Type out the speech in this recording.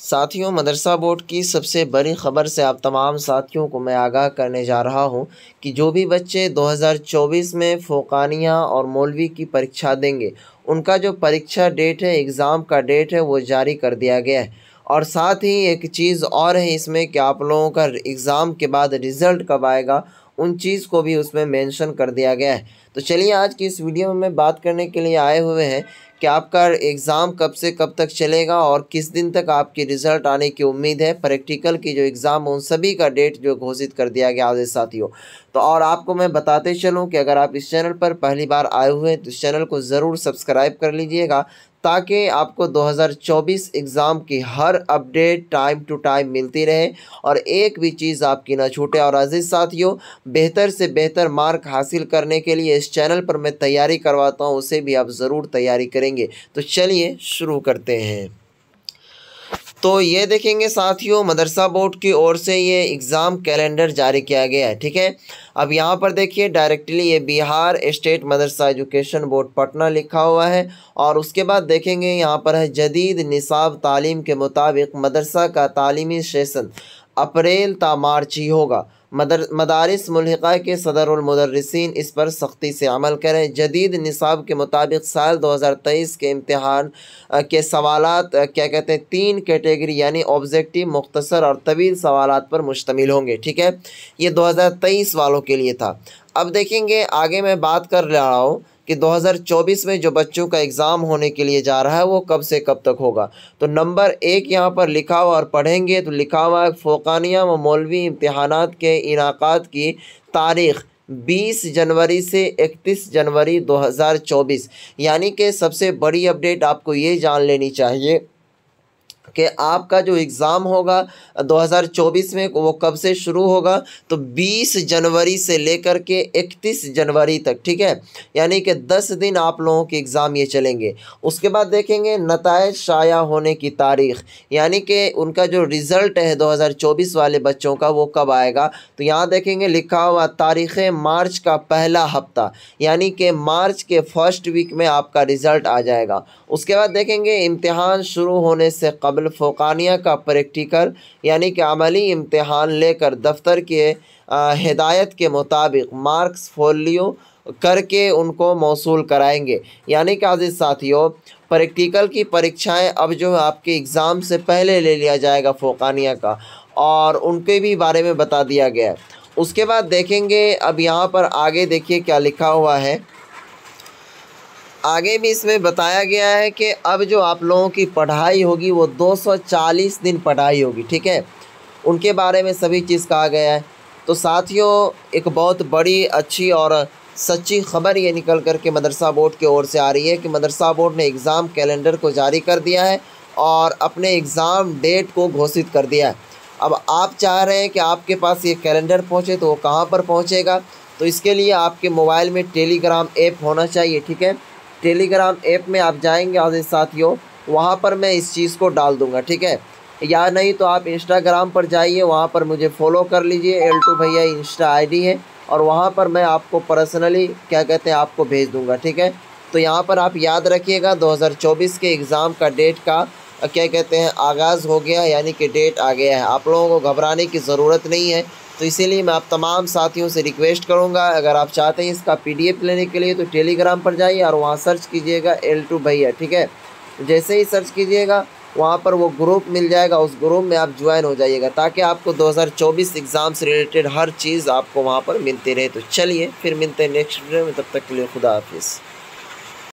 साथियों मदरसा बोर्ड की सबसे बड़ी ख़बर से आप तमाम साथियों को मैं आगाह करने जा रहा हूं कि जो भी बच्चे 2024 में फोकानिया और मौलवी की परीक्षा देंगे उनका जो परीक्षा डेट है एग्ज़ाम का डेट है वो जारी कर दिया गया है और साथ ही एक चीज़ और है इसमें कि आप लोगों का एग्ज़ाम के बाद रिज़ल्ट कब आएगा उन चीज़ को भी उसमें मैंशन कर दिया गया है तो चलिए आज की इस वीडियो में बात करने के लिए आए हुए हैं कि आपका एग्ज़ाम कब से कब तक चलेगा और किस दिन तक आपके रिज़ल्ट आने की उम्मीद है प्रैक्टिकल की जो एग्ज़ाम उन सभी का डेट जो घोषित कर दिया गया आज साथियों तो और आपको मैं बताते चलूं कि अगर आप इस चैनल पर पहली बार आए हुए हैं तो इस चैनल को ज़रूर सब्सक्राइब कर लीजिएगा ताकि आपको 2024 एग्ज़ाम की हर अपडेट टाइम टू टाइम मिलती रहे और एक भी चीज़ आपकी ना छूटे और अजीज़ साथियों बेहतर से बेहतर मार्क हासिल करने के लिए इस चैनल पर मैं तैयारी करवाता हूँ उसे भी आप ज़रूर तैयारी करेंगे तो चलिए शुरू करते हैं तो ये देखेंगे साथियों मदरसा बोर्ड की ओर से ये एग्ज़ाम कैलेंडर जारी किया गया है ठीक है अब यहाँ पर देखिए डायरेक्टली ये बिहार स्टेट मदरसा एजुकेशन बोर्ड पटना लिखा हुआ है और उसके बाद देखेंगे यहाँ पर है जदीद निसाब तालीम के मुताबिक मदरसा का तालीमी सेशन अप्रैल ता मार्च ही होगा मदर मदारस मलहक़ा के सदरमदरसिन इस पर सख्ती से अमल करें जदीद निसाब के मुताबिक साल दो हज़ार तेईस के इम्तहान के सवाल क्या कहते हैं तीन कैटेगरी यानी ऑब्जेक्टिव मुख्तसर और तवील सवाल पर मुश्तमिल होंगे ठीक है ये दो हज़ार तेईस वालों के लिए था अब देखेंगे आगे मैं बात कर रहा हूँ कि 2024 में जो बच्चों का एग्ज़ाम होने के लिए जा रहा है वो कब से कब तक होगा तो नंबर एक यहाँ पर लिखा हुआ और पढ़ेंगे तो लिखा हुआ फ़ोकानिया व मौलवी इम्तहान के इनाक़ात की तारीख़ 20 जनवरी से 31 जनवरी 2024 यानी कि सबसे बड़ी अपडेट आपको ये जान लेनी चाहिए कि आपका जो एग्ज़ाम होगा 2024 में वो कब से शुरू होगा तो 20 जनवरी से लेकर के 31 जनवरी तक ठीक है यानी कि 10 दिन आप लोगों के एग्ज़ाम ये चलेंगे उसके बाद देखेंगे नतज शाया होने की तारीख़ यानी कि उनका जो रिज़ल्ट है 2024 वाले बच्चों का वो कब आएगा तो यहाँ देखेंगे लिखा हुआ तारीख़ मार्च का पहला हफ्ता यानी कि मार्च के फर्स्ट वीक में आपका रिज़ल्ट आ जाएगा उसके बाद देखेंगे इम्तहान शुरू होने से कब किताबल फ़ोकानिया का प्रैक्टिकल यानी कि अमली इम्तहान लेकर दफ्तर के हिदायत के मुताबिक मार्क्स फोलियो करके उनको मौसू कराएंगे यानी कि आज साथियों प्रैक्टिकल की परीक्षाएं अब जो है आपके एग्ज़ाम से पहले ले लिया जाएगा फ़ोकानिया का और उनके भी बारे में बता दिया गया है उसके बाद देखेंगे अब यहाँ पर आगे देखिए क्या लिखा हुआ है आगे भी इसमें बताया गया है कि अब जो आप लोगों की पढ़ाई होगी वो 240 दिन पढ़ाई होगी ठीक है उनके बारे में सभी चीज़ कहा गया है तो साथियों एक बहुत बड़ी अच्छी और सच्ची खबर ये निकल कर के मदरसा बोर्ड की ओर से आ रही है कि मदरसा बोर्ड ने एग्ज़ाम कैलेंडर को जारी कर दिया है और अपने एग्ज़ाम डेट को घोषित कर दिया है अब आप चाह रहे हैं कि आपके पास ये कैलेंडर पहुँचे तो वो कहाँ पर पहुँचेगा तो इसके लिए आपके मोबाइल में टेलीग्राम ऐप होना चाहिए ठीक है टेलीग्राम ऐप में आप जाएंगे आजिज़ साथियों वहाँ पर मैं इस चीज़ को डाल दूँगा ठीक है या नहीं तो आप इंस्टाग्राम पर जाइए वहाँ पर मुझे फॉलो कर लीजिए एल टू भैया इंस्टा आईडी है और वहाँ पर मैं आपको पर्सनली क्या कहते हैं आपको भेज दूँगा ठीक है तो यहाँ पर आप याद रखिएगा 2024 के एग्ज़ाम का डेट का क्या कहते हैं आगाज़ हो गया है यानी कि डेट आ गया है आप लोगों को घबराने की ज़रूरत नहीं है तो इसीलिए मैं आप तमाम साथियों से रिक्वेस्ट करूंगा अगर आप चाहते हैं इसका पीडीएफ लेने के लिए तो टेलीग्राम पर जाइए और वहाँ सर्च कीजिएगा एल टू भैया ठीक है जैसे ही सर्च कीजिएगा वहाँ पर वो ग्रुप मिल जाएगा उस ग्रुप में आप ज्वाइन हो जाइएगा ताकि आपको 2024 एग्ज़ाम से रिलेटेड हर चीज़ आपको वहाँ पर मिलती रहे तो चलिए फिर मिलते हैं नेक्स्ट वीडियो में तब तक के लिए खुदा हाफिज़